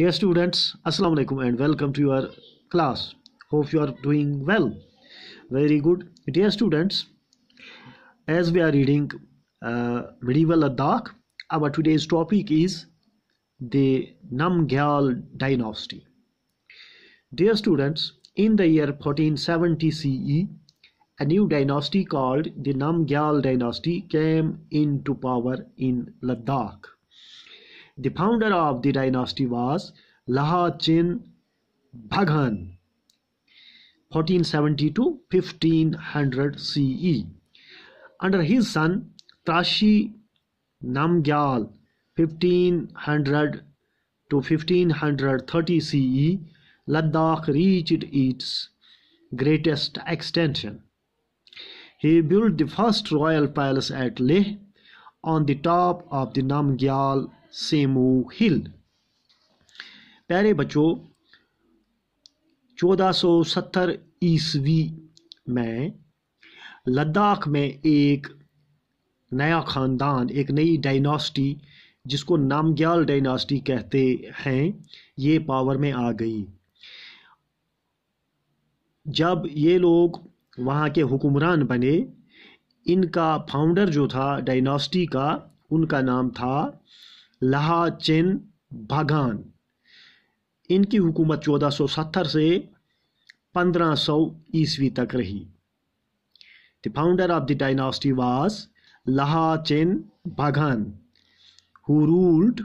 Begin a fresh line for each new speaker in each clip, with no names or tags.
Dear students, Assalamu alaikum and welcome to your class. Hope you are doing well. Very good. Dear students, as we are reading uh, medieval Ladakh, our today's topic is the Namgyal dynasty. Dear students, in the year 1470 CE, a new dynasty called the Namgyal dynasty came into power in Ladakh the founder of the dynasty was Laha Chin Baghan 1470 to 1500 CE. Under his son Tashi Namgyal 1500 to 1530 CE, Ladakh reached its greatest extension. He built the first royal palace at Leh on the top of the Namgyal सेमो हिल प्यारे बच्चों 1470 ईस्वी में लद्दाख में एक नया ख़ानदान एक नई डायनास्टी जिसको नामग्याल डायनास्टी कहते हैं ये पावर में आ गई जब ये लोग वहाँ के हुक्मरान बने इनका फाउंडर जो था डायनास्टी का उनका नाम था लहा चिन भगान इनकी हुकूमत 1470 से 1500 सौ ईस्वी तक रही the founder of the dynasty was Lhachen Bhagan who ruled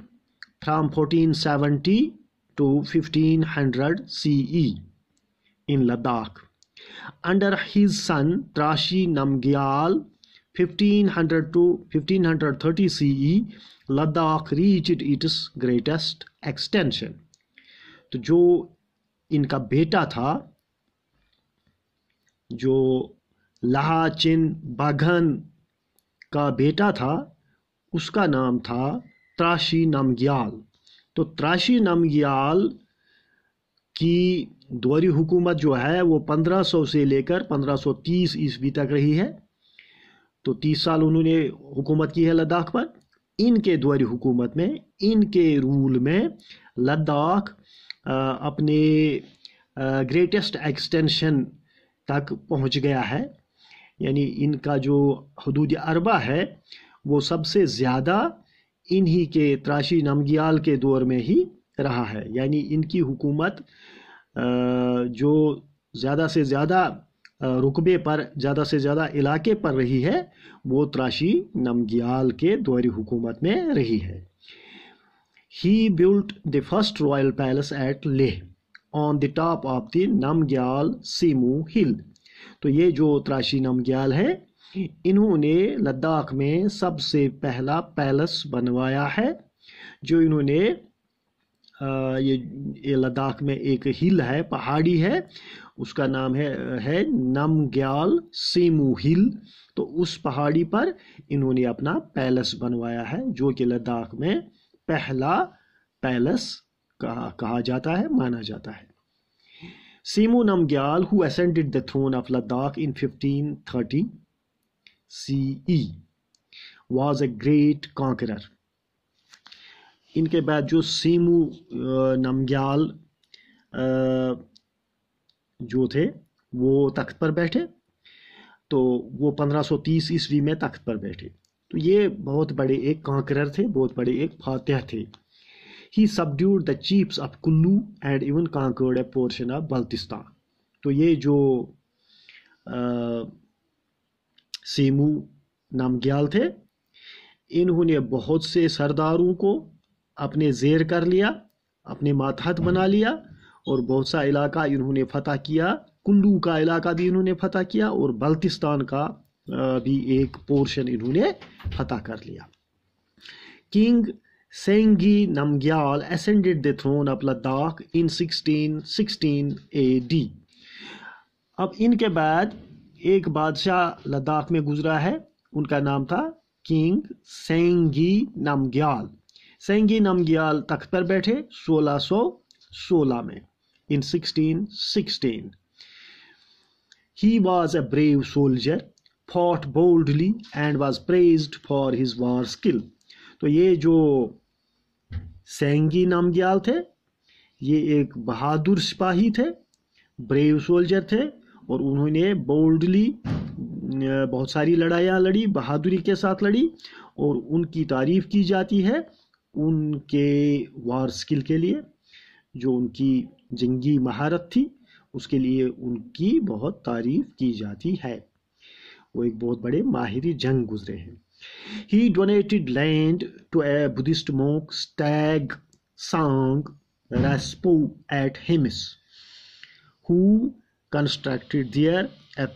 from 1470 to 1500 CE in Ladakh under his son Trashi Namgyal 1500 to 1530 CE Ladakh reached its greatest extension. तो जो इनका बेटा था जो लहा चिन बाघन का बेटा था उसका नाम था त्राशी नामग्याल तो त्राशी नामग्याल की दौरी हुकूमत जो है वो 1500 से लेकर 1530 ईस्वी तक रही है तो तीस साल उन्होंने हुकूमत की है लद्दाख पर इनके दौर हुकूमत में इनके रूल में लद्दाख अपने ग्रेटेस्ट एक्सटेंशन तक पहुंच गया है यानी इनका जो हदूद अरबा है वो सबसे ज़्यादा इन्हीं के त्राशी नमगियाल के दौर में ही रहा है यानी इनकी हुकूमत जो ज़्यादा से ज़्यादा रुकबे पर ज़्यादा से ज़्यादा इलाके पर रही है वो त्राशी नमगियाल के दोहरी हुकूमत में रही है he built the first royal palace at Leh on the top of the Namgyal Tsemo hill तो ये जो त्राशी नमग्याल है इन्होंने लद्दाख में सबसे पहला पैलेस बनवाया है जो इन्होंने ये, ये लद्दाख में एक हिल है पहाड़ी है उसका नाम है है नमग्याल सेमू हिल तो उस पहाड़ी पर इन्होंने अपना पैलेस बनवाया है जो कि लद्दाख में पहला पैलेस कहा कहा जाता है माना जाता है Tsemo Namgyal who ascended the throne of Ladakh in 1530 E was a great conqueror इनके बाद जो सीमू नमग्याल जो थे वो तख्त पर बैठे तो वो 1530 ईस्वी में तख्त पर बैठे तो ये बहुत बड़े एक कांकरर थे बहुत बड़े एक फातह थे he subdued the chiefs of Kullu and even conquered a portion of Baltistan तो ये जो आ, सीमू नामग्याल थे इन्होंने बहुत से सरदारों को अपने जेर कर लिया अपने मातहत बना लिया और बहुत सा इलाका इन्होंने फतह किया कुल्लू का इलाका भी इन्होंने फतह किया और बल्तिस्तान का भी एक पोर्शन इन्होंने फतह कर लिया king Sengge Namgyal ascended the throne of Ladakh in 1616 AD अब इनके बाद एक बादशाह लद्दाख में गुजरा है उनका नाम था किंग सेंगी नमग्याल सेंगी नमग्याल तख्त पर बैठे 1616 में in 1616. He was a brave soldier, fought boldly and was praised for his war skill. तो ये जो सेंगी नामग्याल थे ये एक बहादुर सिपाही थे ब्रेव सोल्जर थे और उन्होंने बोल्डली बहुत सारी लड़ाइयाँ लड़ी बहादुरी के साथ लड़ी और उनकी तारीफ की जाती है उनके वार स्किल के लिए जो उनकी जंगी महारत थी उसके लिए उनकी बहुत तारीफ की जाती है वो एक बहुत बड़े माहिर जंग गुजरे हैं he donated land to a Buddhist monk Stag Tsang Raspa at Hemis who constructed there a,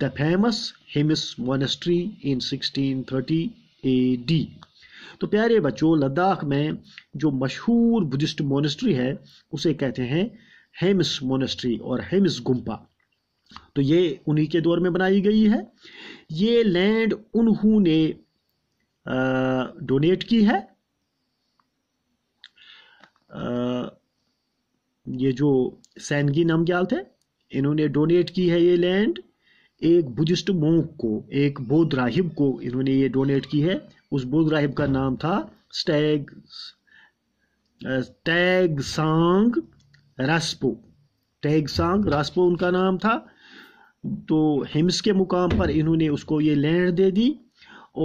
the famous Hemis monastery 1630 AD तो प्यारे बच्चों लद्दाख में जो मशहूर बुद्धिस्ट मोनेस्ट्री है उसे कहते हैं हेम्स मोनेस्ट्री और हेम्स गुम्पा तो ये उन्हीं के दौर में बनाई गई है ये लैंड उन्होंने डोनेट की है आ, ये जो सैनगी नामग्याल थे इन्होंने डोनेट की है ये लैंड एक बुद्धिस्ट मोंग को एक बौद्ध राहिब को इन्होंने ये डोनेट की है उस बुल राहिब का नाम था स्टैग टैग सांग रास्पो टैग सांग रास्पो उनका नाम था तो हिम्स के मुकाम पर इन्होंने उसको ये लैंड दे दी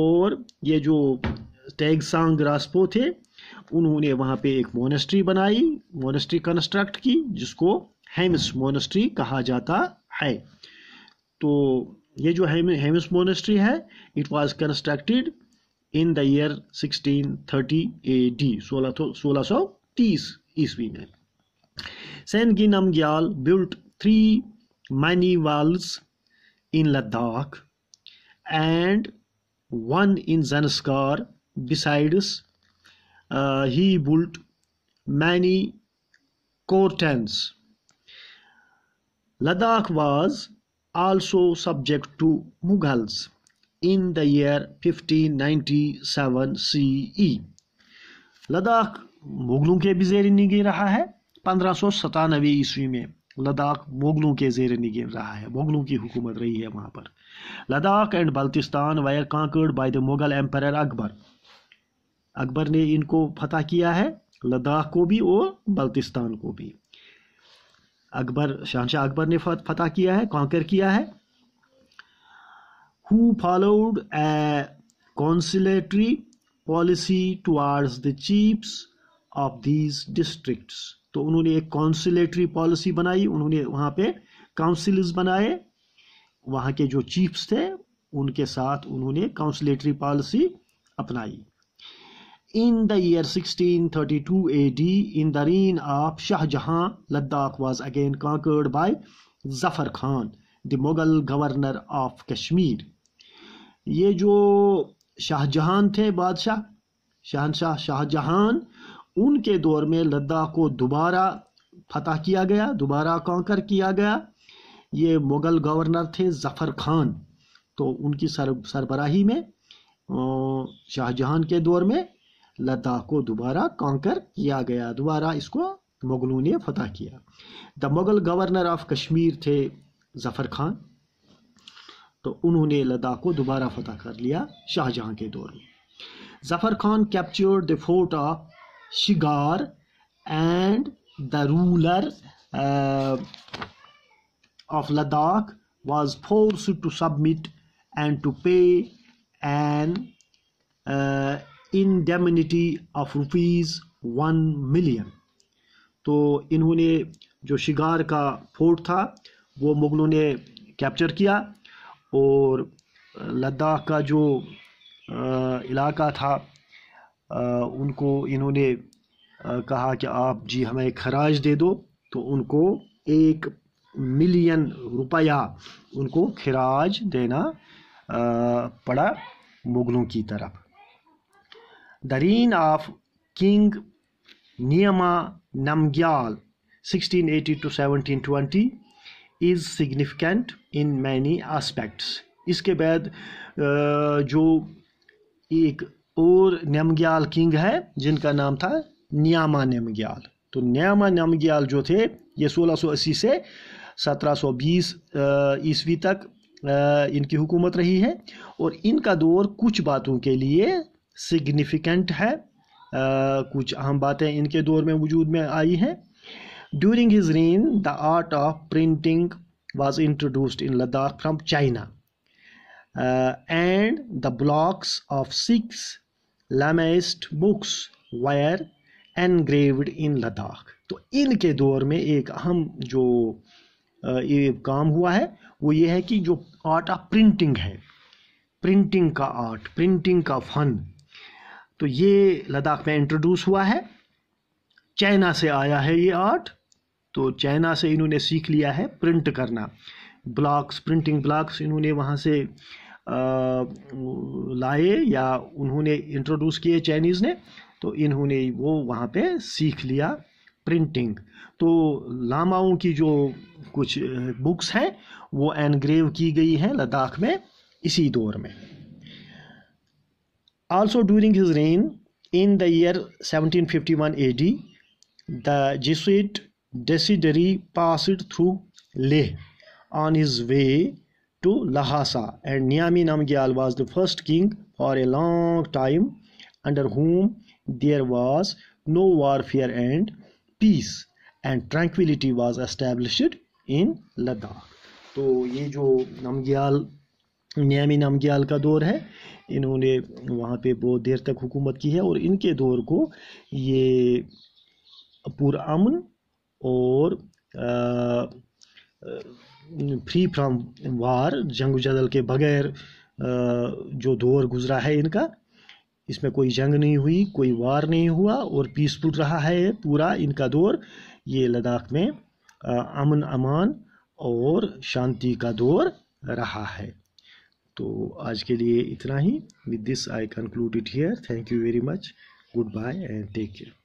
और ये जो टैग सांग रास्पो थे उन्होंने वहाँ पे एक मोनेस्ट्री बनाई मोनेस्ट्री कंस्ट्रक्ट की जिसको हेम्स मोनेस्ट्री कहा जाता है तो ये जो हेम्स मोनेस्ट्री है it was constructed in the year 1630 AD 1630 ईस्वी में सेनगी Namgyal built three many walls in Ladakh and one in Zanskar. Besides, uh, he built many curtains. Ladakh was also subject to Mughals. in the year 1597 CE. Ladakh मुगलों के भी जेर निगी रहा है पंद्रह सौ सतानवे ईस्वी में लद्दाख मुगलों के जेर निगे रहा है मुगलों की हुकूमत रही है वहां पर Ladakh and Baltistan were conquered by the Mughal empire Akbar Akbar ने इनको फतह किया है लद्दाख को भी और बल्तिस्तान को भी अकबर शाहशाह अकबर ने फतह किया है कांकर किया है who followed a conciliatory policy towards the chiefs of these districts तो उन्होंने एक कॉन्सिलेटरी पॉलिसी बनाई उन्होंने वहाँ पे काउंसिल्स बनाए वहाँ के जो चीफ्स थे उनके साथ उन्होंने काउंसिलेटरी पॉलिसी अपनाई in the year 1632 AD in the reign of Shah Jahan Ladakh was again conquered by Zafar Khan the Mughal governor of Kashmir ये जो शाहजहां थे बादशाह शहनशाह शाहजहां उनके दौर में लद्दाख को दोबारा फतह किया गया दोबारा कांकर किया गया ये मुग़ल गवर्नर थे ज़फ़र खान तो उनकी सर सरबराही में शाहजहां के दौर में लद्दाख को दोबारा कांकर किया गया दोबारा इसको मुग़लों ने फतह किया the Mughal governor of Kashmir थे ज़फ़र खान तो उन्होंने लद्दाख को दोबारा फतह कर लिया शाहजहां के दौर में Zafar Khan captured the fort of Shigar and the ruler of Ladakh was force to submit and to pay an uh, of rupees one million तो इन्होंने जो शिगार का फोर्ट था वो मुगलों ने कैप्चर किया और लद्दाख का जो इलाका था उनको इन्होंने कहा कि आप जी हमें खराज दे दो तो उनको एक मिलियन रुपया उनको खराज देना पड़ा मुग़लों की तरफ दरीन of king Nyima Namgyal 1680 to 1720 is significant in many aspects इसके बाद जो एक और नमग्याल किंग है जिनका नाम था न्यामा नमग्याल तो न्यामा नमग्याल जो थे ये 1680 से 1720 ईस्वी तक इनकी हुकूमत रही है और इनका दौर कुछ बातों के लिए सिग्निफिकेंट है कुछ अहम बातें इनके दौर में वजूद में आई हैं During his reign, the art of printing was introduced in Ladakh from China. Uh, and the blocks of six lamaist books were engraved in Ladakh. तो इनके दौर में एक अहम जो ये काम हुआ है वो ये है कि जो आर्ट ऑफ प्रिंटिंग है प्रिंटिंग का आर्ट प्रिंटिंग का फन तो ये लद्दाख में इंट्रोड्यूस हुआ है चाइना से आया है ये आर्ट तो चाइना से इन्होंने सीख लिया है प्रिंट करना ब्लॉक्स प्रिंटिंग ब्लॉक्स इन्होंने वहाँ से लाए या उन्होंने इंट्रोड्यूस किए चाइनीज़ ने तो इन्होंने वो वहाँ पे सीख लिया प्रिंटिंग तो लामाओं की जो कुछ बुक्स हैं वो एनग्रेव की गई हैं लद्दाख में इसी दौर में also during his reign in the year 1751 AD the Jesuit Desideri passed through Leh on his way to Lhasa and Nyima Namgyal was the first king for a long time under whom there was no warfare and peace and tranquility was establish in Ladakh तो ये जो Namgyal Naomi Namgyal का दौर है इन्होंने वहाँ पर बहुत देर तक हुकूमत की है और इनके दौर को ये पुरान और फ्री फ्राम वार जंग जदल के बगैर जो दौर गुजरा है इनका इसमें कोई जंग नहीं हुई कोई वार नहीं हुआ और पीसफुल रहा है पूरा इनका दौर ये लद्दाख में अमन अमान और शांति का दौर रहा है तो आज के लिए इतना ही with this I conclude it here thank you very much goodbye and take care